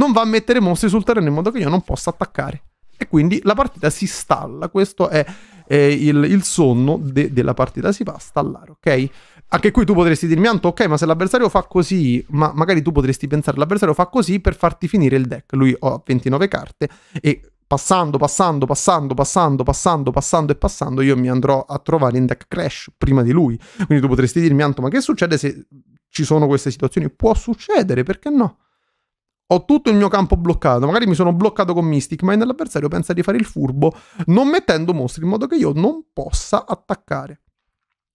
non va a mettere mostri sul terreno in modo che io non possa attaccare. E quindi la partita si stalla, questo è, è il, il, sonno de, della partita, si fa a stallare, ok? Anche qui tu potresti dirmi, Anto, ok, ma se l'avversario fa così, ma magari tu potresti pensare, l'avversario fa così per farti finire il deck. Lui ha 29 carte e passando, passando, passando, passando, passando, passando e passando, io mi andrò a trovare in deck crash prima di lui. Quindi tu potresti dirmi, Anto, ma che succede se ci sono queste situazioni? Può succedere, perché no? Ho tutto il mio campo bloccato. Magari mi sono bloccato con Mystic Mine. L'avversario pensa di fare il furbo non mettendo mostri in modo che io non possa attaccare.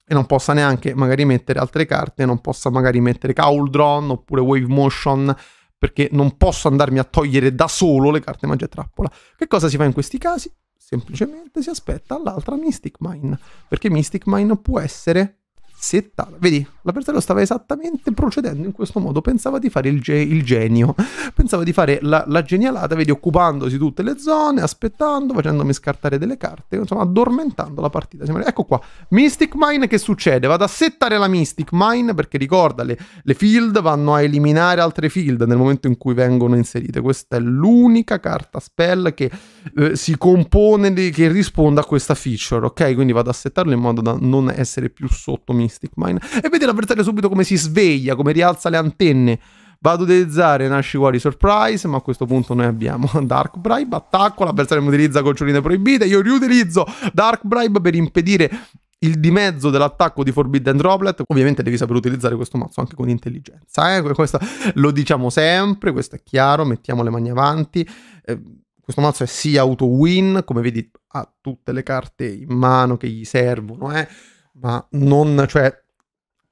E non possa neanche magari mettere altre carte. Non possa magari mettere Cauldron oppure Wave Motion. Perché non posso andarmi a togliere da solo le carte magia trappola. Che cosa si fa in questi casi? Semplicemente si aspetta l'altra Mystic Mine. Perché Mystic Mine può essere settata. Vedi, l'avversario stava esattamente procedendo in questo modo, pensava di fare il, ge il genio, pensava di fare la, la, genialata, vedi, occupandosi tutte le zone, aspettando, facendomi scartare delle carte, insomma, addormentando la partita. Ecco qua, Mystic Mine che succede? Vado a settare la Mystic Mine perché ricorda, le, le field vanno a eliminare altre field nel momento in cui vengono inserite. Questa è l'unica carta spell che eh, si compone di, che risponda a questa feature, ok? Quindi vado a settarlo in modo da non essere più sotto Mystic Mine. E vedi l'avversario subito come si sveglia, come rialza le antenne. Vado ad utilizzare Nashiwari Surprise, ma a questo punto noi abbiamo Dark Bribe, attacco, l'avversario mi utilizza goccioline proibite, io riutilizzo Dark Bribe per impedire il di mezzo dell'attacco di Forbidden Droplet. Ovviamente devi saper utilizzare questo mazzo anche con intelligenza. Eh? Questo lo diciamo sempre, questo è chiaro, mettiamo le mani avanti. Eh, questo mazzo è sia auto win, come vedi ha tutte le carte in mano che gli servono, eh? ma non, cioè,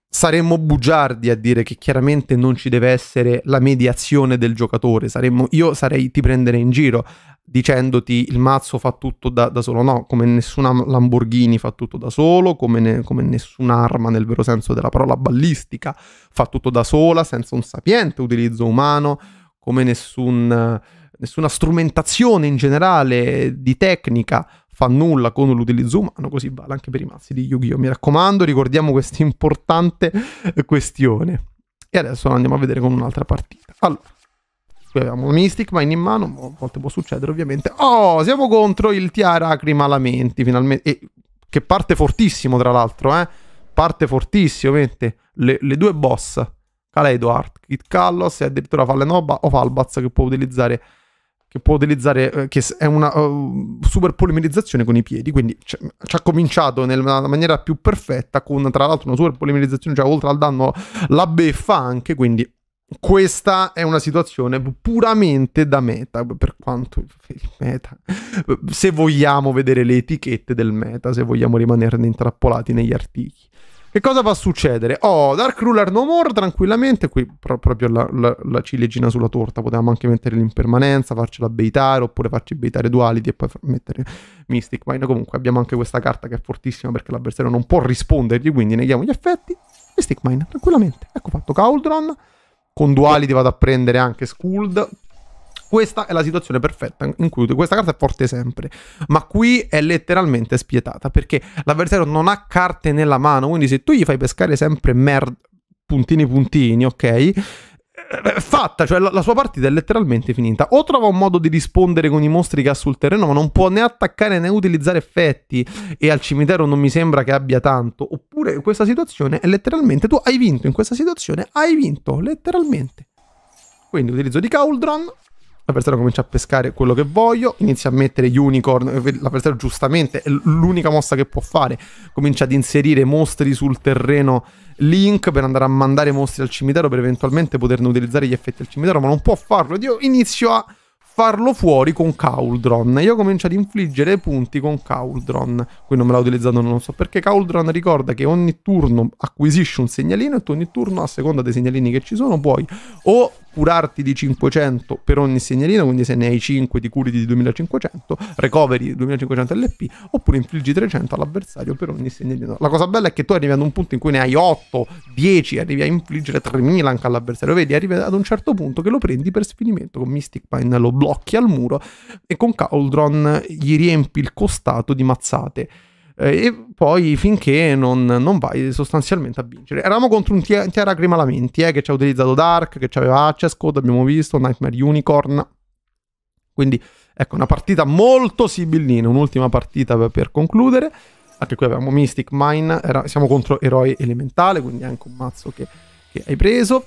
saremmo bugiardi a dire che chiaramente non ci deve essere la mediazione del giocatore. Saremmo, io sarei ti prendere in giro dicendoti il mazzo fa tutto da, da solo. No, come nessuna Lamborghini fa tutto da solo, come, ne, come nessun'arma nel vero senso della parola ballistica fa tutto da sola, senza un sapiente utilizzo umano, come nessun nessuna strumentazione in generale di tecnica fa nulla con l'utilizzo umano, così vale anche per i mazzi di Yu-Gi-Oh! Mi raccomando, ricordiamo questa importante questione. E adesso andiamo a vedere con un'altra partita. Allora, qui abbiamo Mystic Mine in mano, a volte può succedere ovviamente. Oh, siamo contro il Tiara Acrima Lamenti, finalmente. E, che parte fortissimo, tra l'altro, eh. Parte fortissimamente. Le, le due boss, Kaleidoart, Kit Kallos e addirittura Fallen o Falbaz che può utilizzare che può utilizzare, eh, che è una uh, super polimerizzazione con i piedi, quindi ci ha cominciato nella maniera più perfetta con tra l'altro una super polimerizzazione, cioè oltre al danno la beffa anche, quindi questa è una situazione puramente da meta, per quanto il meta, se vogliamo vedere le etichette del meta, se vogliamo rimanerne intrappolati negli articoli. Che cosa va a succedere? Oh, Dark Ruler No More, tranquillamente, qui pro- proprio la, la, la, ciliegina sulla torta, potevamo anche mettere l'impermanenza, farcela beitare, oppure farci beitare Duality e poi mettere Mystic Mind. Comunque abbiamo anche questa carta che è fortissima perché l'avversario non può rispondergli, quindi neghiamo gli effetti. Mystic Mind, tranquillamente. Ecco fatto Cauldron. Con Duality vado a prendere anche Skuld, questa è la situazione perfetta in cui questa carta è forte sempre, ma qui è letteralmente spietata perché l'avversario non ha carte nella mano, quindi se tu gli fai pescare sempre merda, puntini puntini, ok? È eh, eh, fatta, cioè la, la, sua partita è letteralmente finita. O trova un modo di rispondere con i mostri che ha sul terreno, ma non può né attaccare né utilizzare effetti. E al cimitero non mi sembra che abbia tanto. Oppure questa situazione è letteralmente. Tu hai vinto in questa situazione, hai vinto letteralmente. Quindi utilizzo di Cauldron l'avversario comincia a pescare quello che voglio, inizia a mettere unicorn, eh, l'avversario giustamente è l'unica mossa che può fare, comincia ad inserire mostri sul terreno Link per andare a mandare mostri al cimitero per eventualmente poterne utilizzare gli effetti al cimitero, ma non può farlo, ed io inizio a farlo fuori con Cauldron. Io comincio ad infliggere punti con Cauldron. Qui non me l'ha utilizzato, non lo so perché. Cauldron ricorda che ogni turno acquisisce un segnalino e tu ogni turno, a seconda dei segnalini che ci sono, puoi o curarti di 500 per ogni segnalino, quindi se ne hai 5 ti curi di 2500, recovery 2500 LP, oppure infliggi 300 all'avversario per ogni segnalino. La cosa bella è che tu arrivi ad un punto in cui ne hai 8, 10, arrivi a infliggere 3000 anche all'avversario, vedi, arrivi ad un certo punto che lo prendi per sfinimento, con Mystic Pine lo blocchi al muro e con Cauldron gli riempi il costato di mazzate. Eh, e poi finché non, non, vai sostanzialmente a vincere. Eravamo contro un Tierra Cremalamenti eh, che ci ha utilizzato Dark, che aveva Access Code, abbiamo visto, Nightmare Unicorn. Quindi ecco una partita molto sibillina, un'ultima partita per, per concludere. Anche qui abbiamo Mystic Mine, era, siamo contro Eroe Elementale, quindi anche un mazzo che, che hai preso.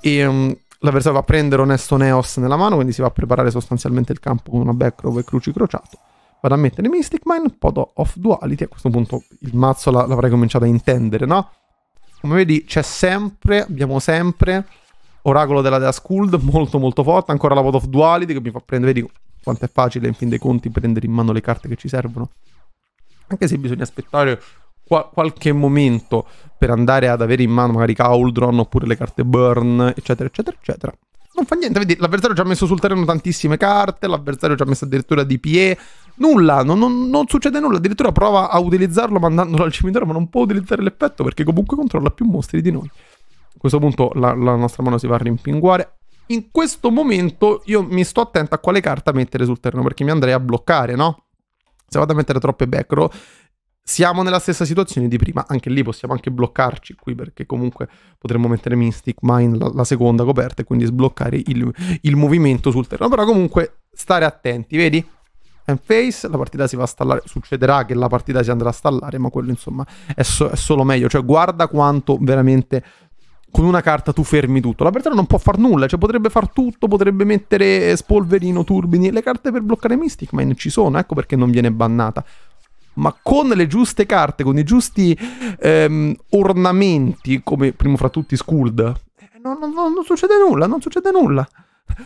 E, um, l'avversario va a prendere Onesto Neos nella mano, quindi si va a preparare sostanzialmente il campo con una back row e cruci crociato vado a mettere Mystic Mine, podo off Duality, a questo punto il mazzo l'avrei cominciato a intendere, no? Come vedi c'è sempre, abbiamo sempre Oracolo della Death Cold, molto molto forte, ancora la Pot of Duality che mi fa prendere, vedi quanto è facile in fin dei conti prendere in mano le carte che ci servono. Anche se bisogna aspettare qual qualche momento per andare ad avere in mano magari Cauldron oppure le carte Burn, eccetera, eccetera, eccetera. Non fa niente, vedi, l'avversario ci ha messo sul terreno tantissime carte, l'avversario ci ha messo addirittura DPE, nulla, non, non, non, succede nulla, addirittura prova a utilizzarlo mandandolo al cimitero, ma non può utilizzare l'effetto perché comunque controlla più mostri di noi. A questo punto la, la nostra mano si va a rimpinguare. In questo momento io mi sto attento a quale carta mettere sul terreno perché mi andrei a bloccare, no? Se vado a mettere troppe back row, siamo nella stessa situazione di prima, anche lì possiamo anche bloccarci qui perché comunque potremmo mettere Mystic Mine la, la seconda coperta e quindi sbloccare il, il, movimento sul terreno, però comunque stare attenti, vedi? And face, la partita si va a stallare, succederà che la partita si andrà a stallare, ma quello insomma è, so, è solo meglio, cioè guarda quanto veramente con una carta tu fermi tutto. La Bertrand non può far nulla, cioè potrebbe far tutto, potrebbe mettere spolverino, turbini. Le carte per bloccare Mystic Mine ci sono, ecco perché non viene bannata ma con le giuste carte, con i giusti ehm, ornamenti, come primo fra tutti Skuld, non, eh, non, non succede nulla, non succede nulla.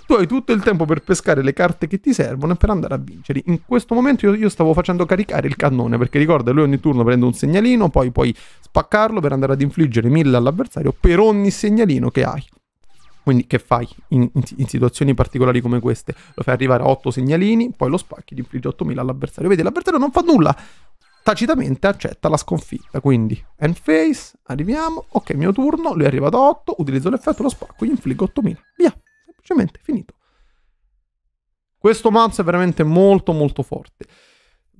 Tu hai tutto il tempo per pescare le carte che ti servono e per andare a vincere. In questo momento io, io, stavo facendo caricare il cannone, perché ricorda, lui ogni turno prende un segnalino, poi puoi spaccarlo per andare ad infliggere 1000 all'avversario per ogni segnalino che hai. Quindi che fai in, in, in, situazioni particolari come queste? Lo fai arrivare a 8 segnalini, poi lo spacchi, gli infliggi 8000 all'avversario. Vedi, l'avversario non fa nulla. Tacitamente accetta la sconfitta. Quindi end face, arriviamo. Ok, mio turno, lui è arrivato a 8, utilizzo l'effetto, lo spacco, gli infliggo 8000. Via, semplicemente finito. Questo mazzo è veramente molto molto forte.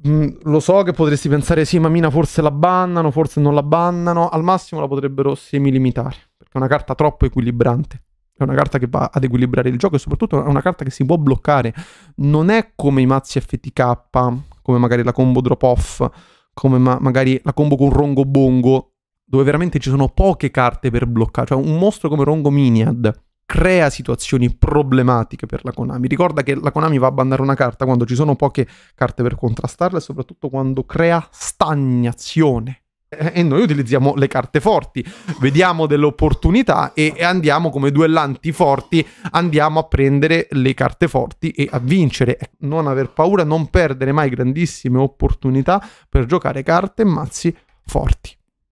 Mm, lo so che potresti pensare sì, ma Mina forse la bannano, forse non la bannano, al massimo la potrebbero semilimitare, perché è una carta troppo equilibrante. È una carta che va ad equilibrare il gioco e soprattutto è una carta che si può bloccare. Non è come i mazzi FTK, come magari la combo drop off, come ma- magari la combo con Rongo Bongo, dove veramente ci sono poche carte per bloccare. Cioè un mostro come Rongo Miniad crea situazioni problematiche per la Konami. Ricorda che la Konami va a bandare una carta quando ci sono poche carte per contrastarla e soprattutto quando crea stagnazione eh, e noi utilizziamo le carte forti, vediamo delle opportunità e, andiamo come duellanti forti, andiamo a prendere le carte forti e a vincere, ecco, non aver paura, non perdere mai grandissime opportunità per giocare carte e mazzi forti.